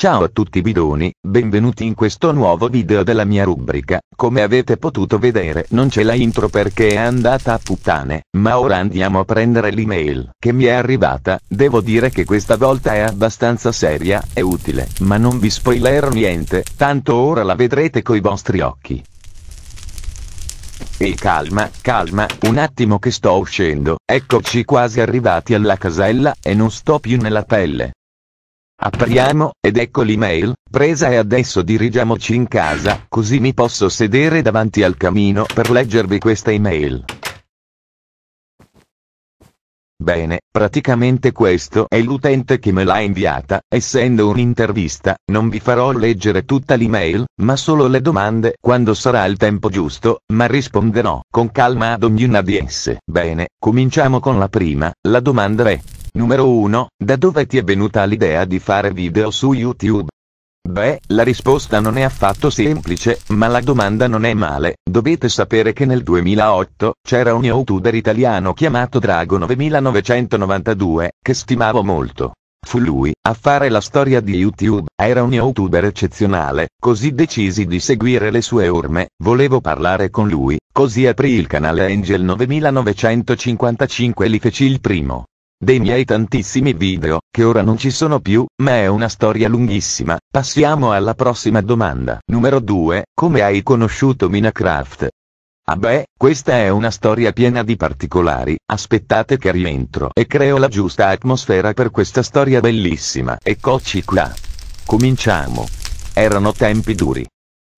Ciao a tutti bidoni, benvenuti in questo nuovo video della mia rubrica, come avete potuto vedere non c'è la intro perché è andata a puttane, ma ora andiamo a prendere l'email che mi è arrivata, devo dire che questa volta è abbastanza seria e utile, ma non vi spoilerò niente, tanto ora la vedrete coi vostri occhi. E calma, calma, un attimo che sto uscendo, eccoci quasi arrivati alla casella, e non sto più nella pelle, Apriamo, ed ecco l'email, presa e adesso dirigiamoci in casa, così mi posso sedere davanti al camino per leggervi questa email. Bene, praticamente questo è l'utente che me l'ha inviata, essendo un'intervista, non vi farò leggere tutta l'email, ma solo le domande quando sarà il tempo giusto, ma risponderò con calma ad ognuna di esse. Bene, cominciamo con la prima, la domanda è... Numero 1. Da dove ti è venuta l'idea di fare video su YouTube? Beh, la risposta non è affatto semplice, ma la domanda non è male. Dovete sapere che nel 2008 c'era un youtuber italiano chiamato Drago 9992, che stimavo molto. Fu lui a fare la storia di YouTube, era un youtuber eccezionale, così decisi di seguire le sue orme, volevo parlare con lui, così aprì il canale Angel 9955 e li feci il primo dei miei tantissimi video, che ora non ci sono più, ma è una storia lunghissima. Passiamo alla prossima domanda. Numero 2. Come hai conosciuto Minecraft? Ah beh, questa è una storia piena di particolari, aspettate che rientro e creo la giusta atmosfera per questa storia bellissima. Eccoci qua. Cominciamo. Erano tempi duri.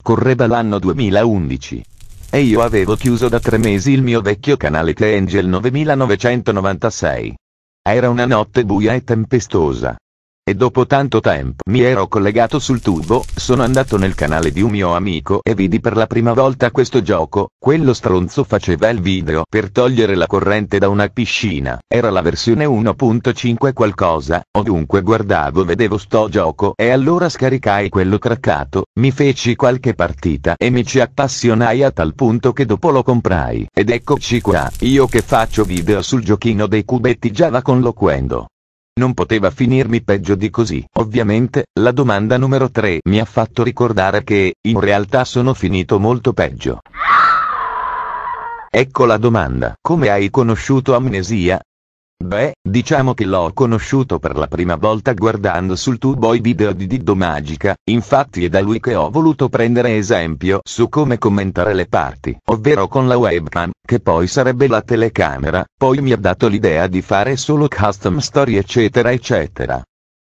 Correva l'anno 2011 e io avevo chiuso da tre mesi il mio vecchio canale The Angel 9996. Era una notte buia e tempestosa. E dopo tanto tempo mi ero collegato sul tubo, sono andato nel canale di un mio amico e vidi per la prima volta questo gioco, quello stronzo faceva il video per togliere la corrente da una piscina, era la versione 1.5 qualcosa, ovunque guardavo vedevo sto gioco e allora scaricai quello craccato, mi feci qualche partita e mi ci appassionai a tal punto che dopo lo comprai. Ed eccoci qua, io che faccio video sul giochino dei cubetti Java con Loquendo. Non poteva finirmi peggio di così. Ovviamente, la domanda numero 3 mi ha fatto ricordare che, in realtà sono finito molto peggio. Ecco la domanda. Come hai conosciuto amnesia? Beh, diciamo che l'ho conosciuto per la prima volta guardando sul tubo i video di Diddo Magica, infatti è da lui che ho voluto prendere esempio su come commentare le parti, ovvero con la webcam, che poi sarebbe la telecamera, poi mi ha dato l'idea di fare solo custom story eccetera eccetera.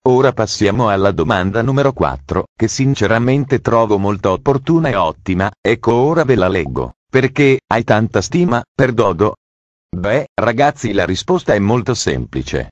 Ora passiamo alla domanda numero 4, che sinceramente trovo molto opportuna e ottima, ecco ora ve la leggo. Perché, hai tanta stima, per Dodo, Beh, ragazzi la risposta è molto semplice.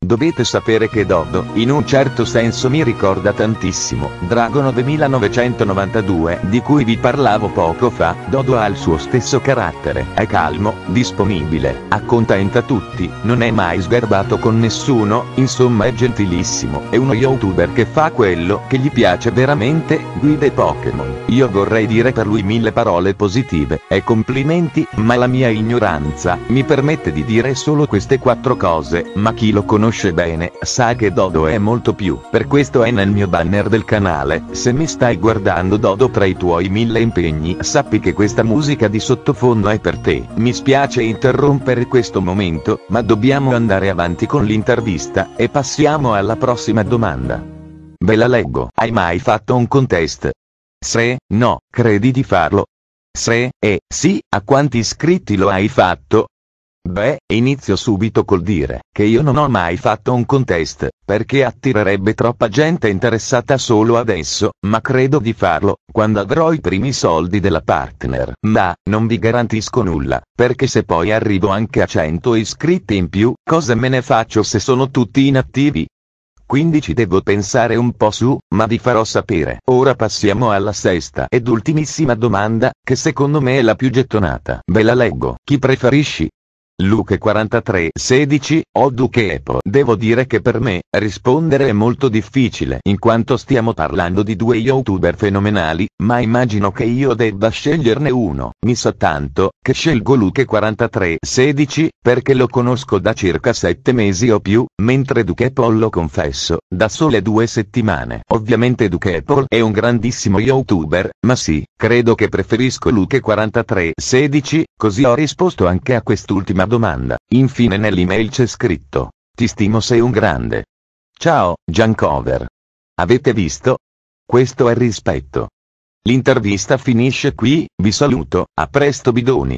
Dovete sapere che Dodo, in un certo senso mi ricorda tantissimo, Drago 9992, di cui vi parlavo poco fa, Dodo ha il suo stesso carattere, è calmo, disponibile, accontenta tutti, non è mai sgarbato con nessuno, insomma è gentilissimo, è uno youtuber che fa quello che gli piace veramente, guida i Pokémon. Io vorrei dire per lui mille parole positive, e complimenti, ma la mia ignoranza, mi permette di dire solo queste quattro cose, ma chi lo conosce conosce bene sa che Dodo è molto più. Per questo è nel mio banner del canale, se mi stai guardando Dodo tra i tuoi mille impegni sappi che questa musica di sottofondo è per te. Mi spiace interrompere questo momento, ma dobbiamo andare avanti con l'intervista e passiamo alla prossima domanda. Ve la leggo. Hai mai fatto un contest? Se, no, credi di farlo? Se, e, sì, a quanti iscritti lo hai fatto? Beh, inizio subito col dire che io non ho mai fatto un contest, perché attirerebbe troppa gente interessata solo adesso, ma credo di farlo, quando avrò i primi soldi della partner. Ma, non vi garantisco nulla, perché se poi arrivo anche a 100 iscritti in più, cosa me ne faccio se sono tutti inattivi? Quindi ci devo pensare un po' su, ma vi farò sapere. Ora passiamo alla sesta ed ultimissima domanda, che secondo me è la più gettonata. Ve la leggo. Chi preferisci? Luke 43, 16, O Duke Epo. Devo dire che per me, rispondere è molto difficile in quanto stiamo parlando di due youtuber fenomenali, ma immagino che io debba sceglierne uno. Mi sa tanto, che scelgo Luke 43, 16, perché lo conosco da circa 7 mesi o più, mentre Duke Epo lo confesso, da sole due settimane. Ovviamente Duke Epo è un grandissimo youtuber, ma sì, credo che preferisco Luke 43, 16, così ho risposto anche a quest'ultima domanda, infine nell'email c'è scritto, ti stimo sei un grande. Ciao, Giancover. Avete visto? Questo è rispetto. L'intervista finisce qui, vi saluto, a presto bidoni.